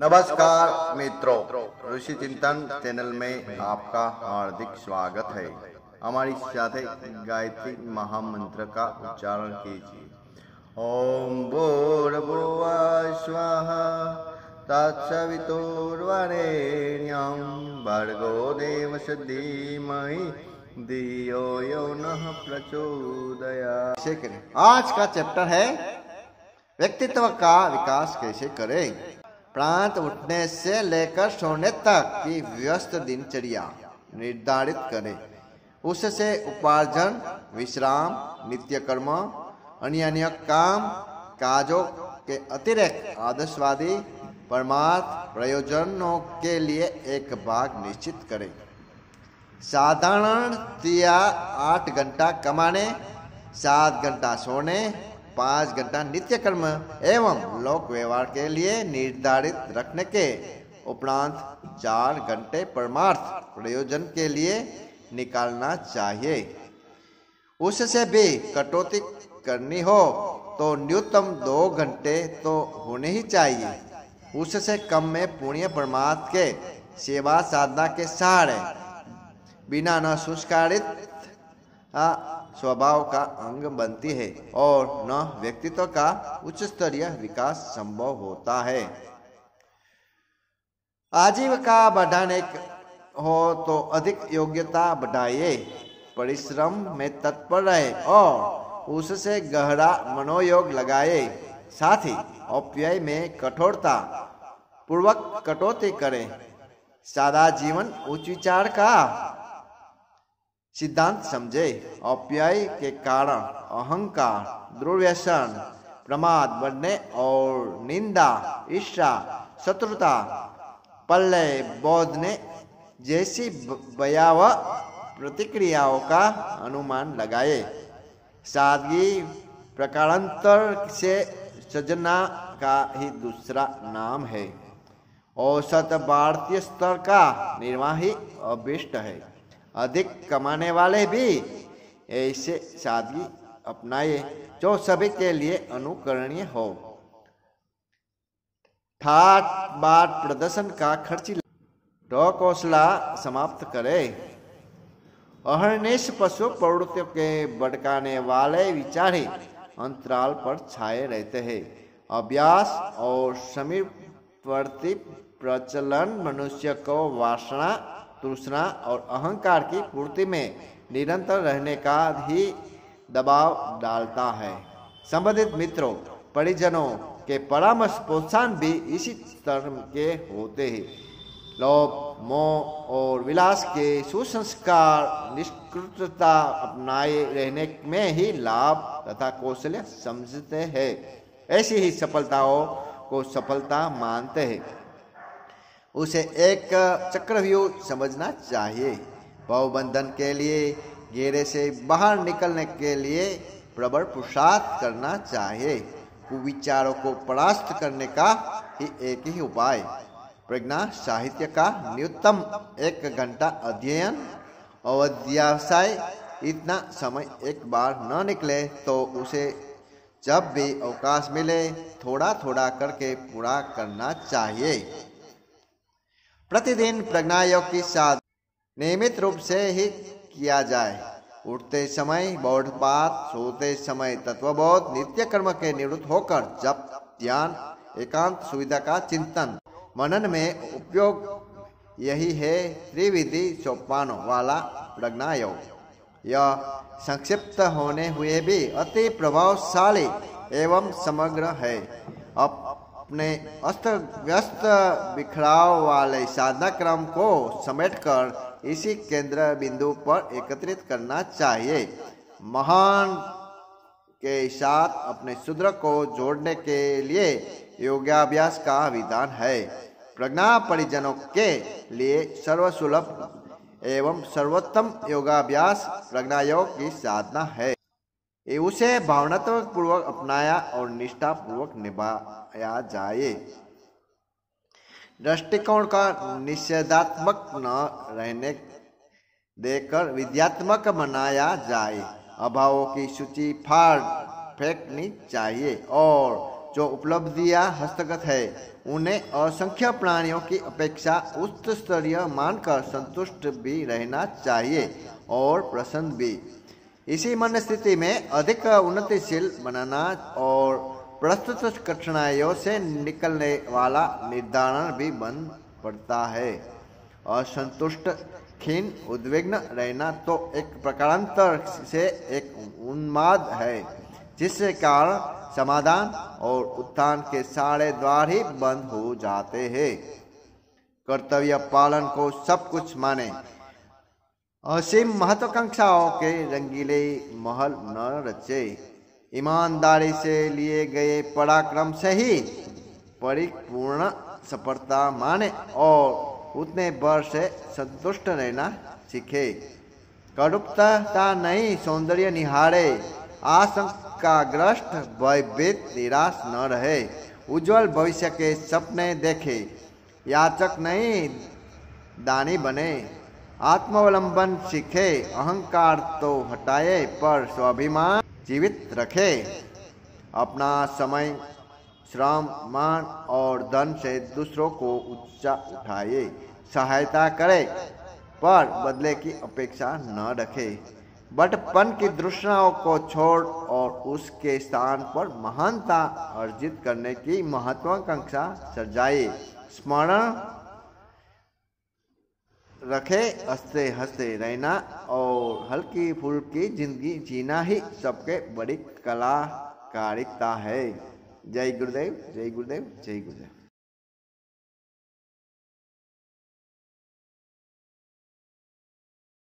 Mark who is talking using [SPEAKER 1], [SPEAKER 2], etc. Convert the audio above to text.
[SPEAKER 1] नमस्कार मित्रों ऋषि चिंतन चैनल में आपका हार्दिक स्वागत है हमारी साथ गायत्री महामंत्र का उच्चारण कीजिए ओम बोर स्व तत्सवितुर्वरेण्यं भर्गो देव धीमहि दियो यो प्रचोदया आज का चैप्टर है व्यक्तित्व का विकास कैसे करें प्रांत उठने से लेकर सोने तक की व्यस्त दिनचर्या निर्धारित करें उससे उपार्जन विश्राम नित्य कर्म अन्य अन्य काम काजों के अतिरिक्त आदर्शवादी परमार्थ प्रयोजनों के लिए एक भाग निश्चित करें साधारण आठ घंटा कमाने सात घंटा सोने पाँच घंटा नित्य कर्म एवं लोक व्यवहार के लिए निर्धारित रखने के उपरांत चार घंटे परमार्थ प्रयोजन के लिए निकालना चाहिए उससे भी कटौती करनी हो तो न्यूनतम दो घंटे तो होने ही चाहिए उससे कम में पुण्य परमार्थ के सेवा साधना के सहारे बिना न संस्कारित स्वभाव का अंग बनती है और न व्यक्तित्व का उच्च स्तरीय विकास संभव होता है आजीविका बढ़ाने हो तो अधिक योग्यता बढ़ाइए परिश्रम में तत्पर रहे और उससे गहरा मनोयोग लगाए साथ ही अपव्यय में कठोरता पूर्वक कटौती करें सादा जीवन उच्च विचार का सिद्धांत समझे अप्यय के कारण अहंकार दुर्व्यसन प्रमाद बढ़ने और निंदा ईर्षा शत्रुता पल्लय बोध ने जैसी बयाव प्रतिक्रियाओं का अनुमान लगाए सादगी प्रकारांतर से सजना का ही दूसरा नाम है औसत भारतीय स्तर का निर्वाही अभिष्ट है अधिक कमाने वाले भी ऐसे सादगी अपनाए जो सभी के लिए अनुकरणीय हो ठाट बाट प्रदर्शन का खर्च हौसला समाप्त करे अहरनेश पशु प्रवृत्तियों के भड़काने वाले विचारे अंतराल पर छाए रहते हैं अभ्यास और समीपवर्ती प्रचलन मनुष्य को वासना तृष्णा और अहंकार की पूर्ति में निरंतर रहने का ही दबाव डालता है संबंधित मित्रों परिजनों के परामर्श प्रोत्साहन भी इसी धर्म के होते हैं लोभ मोह और विलास के सुसंस्कार निष्कृतता अपनाए रहने में ही लाभ तथा कौशल्य समझते हैं ऐसी ही सफलताओं को सफलता मानते हैं उसे एक चक्रव्यूह समझना चाहिए भवबंधन के लिए घेरे से बाहर निकलने के लिए प्रबल पुरुषार्थ करना चाहिए कुविचारों को परास्त करने का ही एक ही उपाय प्रज्ञा साहित्य का न्यूनतम एक घंटा अध्ययन और व्यवसाय इतना समय एक बार न निकले तो उसे जब भी अवकाश मिले थोड़ा थोड़ा करके पूरा करना चाहिए प्रतिदिन प्रज्ञा योग की साध नियमित रूप से ही किया जाए उठते समय बौद्ध पात सोते समय तत्वबोध नित्य कर्म के निवृत्त होकर जब ध्यान एकांत सुविधा का चिंतन मनन में उपयोग यही है त्रिविधि चौपान वाला प्रज्ञा योग यह संक्षिप्त होने हुए भी अति प्रभावशाली एवं समग्र है अब अपने अस्त व्यस्त बिखराव वाले साधना क्रम को समेटकर इसी केंद्र बिंदु पर एकत्रित करना चाहिए महान के साथ अपने शूद्र को जोड़ने के लिए योगाभ्यास का विधान है प्रज्ञा परिजनों के लिए सर्वसुलभ एवं सर्वोत्तम योगाभ्यास प्रज्ञा योग की साधना है उसे भावनात्मक पूर्वक अपनाया और निष्ठा पूर्वक निभाया जाए दृष्टिकोण का निषेधात्मक न रहने देकर विद्यात्मक मनाया जाए अभावों की सूची फाड़ फेंकनी चाहिए और जो उपलब्धियां हस्तगत है उन्हें असंख्य प्राणियों की अपेक्षा उच्च स्तरीय मानकर संतुष्ट भी रहना चाहिए और प्रसन्न भी इसी मन स्थिति में अधिक उन्नतिशील बनाना और प्रस्तुत कठिनाइयों से निकलने वाला निर्धारण भी बन पड़ता है असंतुष्ट खीन उद्विग्न रहना तो एक प्रकारांतर से एक उन्माद है जिसके कारण समाधान और उत्थान के सारे द्वार ही बंद हो जाते हैं कर्तव्य पालन को सब कुछ माने असीम महत्वाकांक्षाओं के रंगीले महल न रचे ईमानदारी से लिए गए पराक्रम से ही परिपूर्ण सफलता माने और उतने भर से संतुष्ट रहना सीखे कड़ुपता नहीं सौंदर्य निहारे आशंकाग्रस्त भयभीत निराश न रहे उज्जवल भविष्य के सपने देखे याचक नहीं दानी बने आत्मावलंबन सीखे अहंकार तो हटाए पर स्वाभिमान जीवित रखे अपना समय श्रम मान और धन से दूसरों को ऊंचा उठाए सहायता करे पर बदले की अपेक्षा न रखे बटपन की दृष्टाओं को छोड़ और उसके स्थान पर महानता अर्जित करने की महत्वाकांक्षा सजाए स्मरण रखे हंसते हंसते रहना और हल्की फुल्की जिंदगी जीना ही सबके बड़ी कलाकारिता है जय गुरुदेव जय गुरुदेव जय गुरुदेव